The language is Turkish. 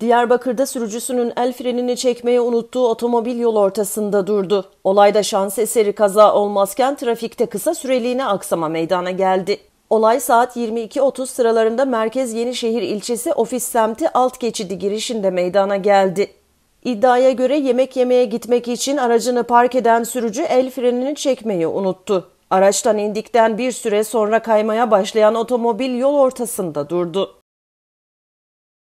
Diyarbakır'da sürücüsünün el frenini çekmeye unuttuğu otomobil yol ortasında durdu. Olayda şans eseri kaza olmazken trafikte kısa süreliğine aksama meydana geldi. Olay saat 22.30 sıralarında Merkez Yenişehir ilçesi ofis semti alt geçidi girişinde meydana geldi. İddiaya göre yemek yemeye gitmek için aracını park eden sürücü el frenini çekmeyi unuttu. Araçtan indikten bir süre sonra kaymaya başlayan otomobil yol ortasında durdu.